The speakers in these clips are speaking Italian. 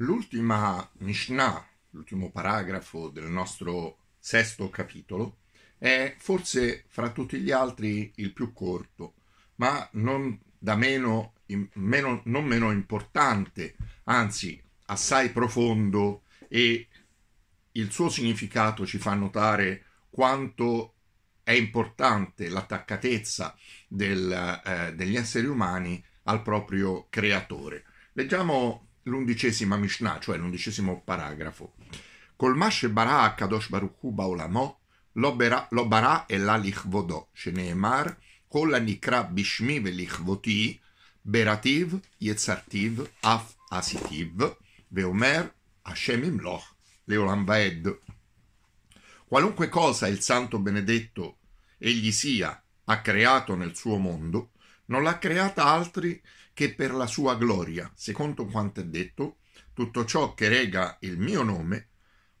L'ultima Mishnah, l'ultimo paragrafo del nostro sesto capitolo, è forse fra tutti gli altri il più corto, ma non, meno, meno, non meno importante, anzi assai profondo e il suo significato ci fa notare quanto è importante l'attaccatezza del, eh, degli esseri umani al proprio creatore. Leggiamo l'undicesima Mishnah, cioè l'undicesimo paragrafol Mashe bara akadosh baruchu baolamo, lo bara e la lichvodò, sheneemar, kol nikra bishmi ve lichvoti, berativ, yetzartiv, af asitiv, veomer, Hashem imloch, leolam vaed. Qualunque cosa il santo benedetto egli sia ha creato nel suo mondo, non l'ha creata altri che per la sua gloria, secondo quanto è detto, tutto ciò che rega il mio nome,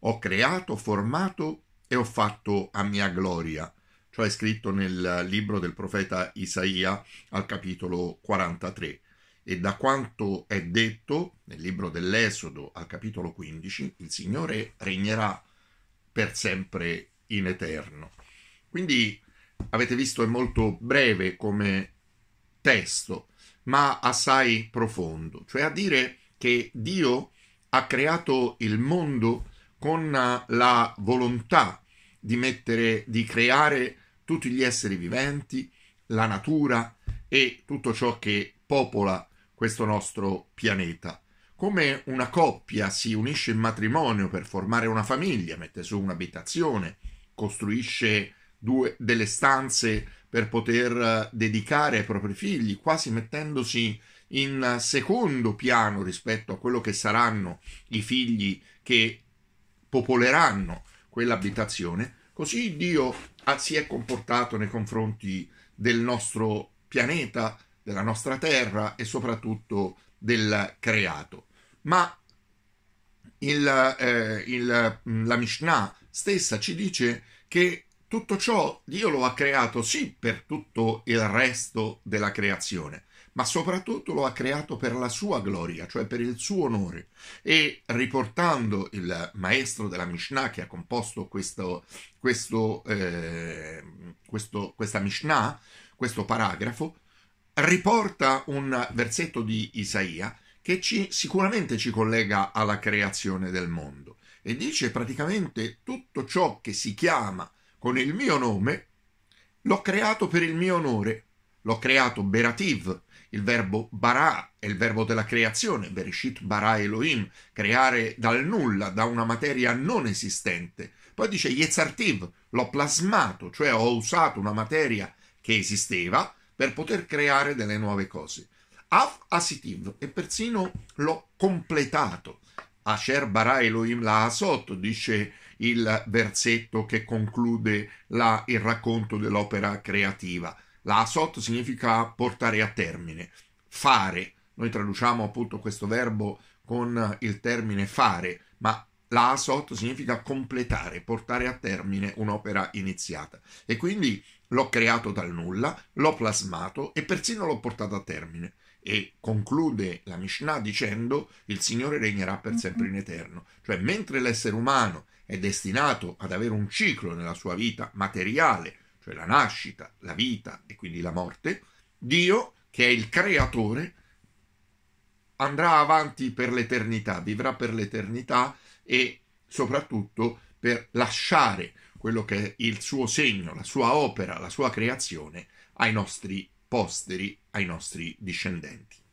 ho creato, formato e ho fatto a mia gloria. Ciò è scritto nel libro del profeta Isaia al capitolo 43. E da quanto è detto nel libro dell'Esodo al capitolo 15, il Signore regnerà per sempre in eterno. Quindi avete visto è molto breve come testo, ma assai profondo, cioè a dire che Dio ha creato il mondo con eh, la volontà di mettere, di creare tutti gli esseri viventi, la natura e tutto ciò che popola questo nostro pianeta. Come una coppia si unisce in matrimonio per formare una famiglia, mette su un'abitazione, costruisce due, delle stanze per poter eh, dedicare ai propri figli, quasi mettendosi in secondo piano rispetto a quello che saranno i figli che popoleranno quell'abitazione, così Dio si è comportato nei confronti del nostro pianeta, della nostra terra e soprattutto del creato. Ma il, eh, il, la Mishnah stessa ci dice che tutto ciò Dio lo ha creato sì per tutto il resto della creazione, ma soprattutto lo ha creato per la sua gloria, cioè per il suo onore. E riportando il maestro della Mishnah che ha composto questo, questo, eh, questo, questa Mishnah, questo paragrafo, riporta un versetto di Isaia che ci, sicuramente ci collega alla creazione del mondo e dice praticamente tutto ciò che si chiama con il mio nome, l'ho creato per il mio onore. L'ho creato berativ, il verbo bara è il verbo della creazione, bereshit bara Elohim, creare dal nulla, da una materia non esistente. Poi dice Yezartiv, l'ho plasmato, cioè ho usato una materia che esisteva per poter creare delle nuove cose. Av asitiv, e persino l'ho completato. Asher bara Elohim la asot, dice il versetto che conclude la, il racconto dell'opera creativa. L'asot significa portare a termine, fare. Noi traduciamo appunto questo verbo con il termine fare, ma l'asot significa completare, portare a termine un'opera iniziata. E quindi l'ho creato dal nulla, l'ho plasmato e persino l'ho portato a termine e conclude la Mishnah dicendo il Signore regnerà per mm-hmm. sempre in eterno. Cioè, mentre l'essere umano è destinato ad avere un ciclo nella sua vita materiale, cioè la nascita, la vita e quindi la morte, Dio, che è il creatore, andrà avanti per l'eternità, vivrà per l'eternità e soprattutto per lasciare quello che è il suo segno, la sua opera, la sua creazione ai nostri posteri ai nostri discendenti.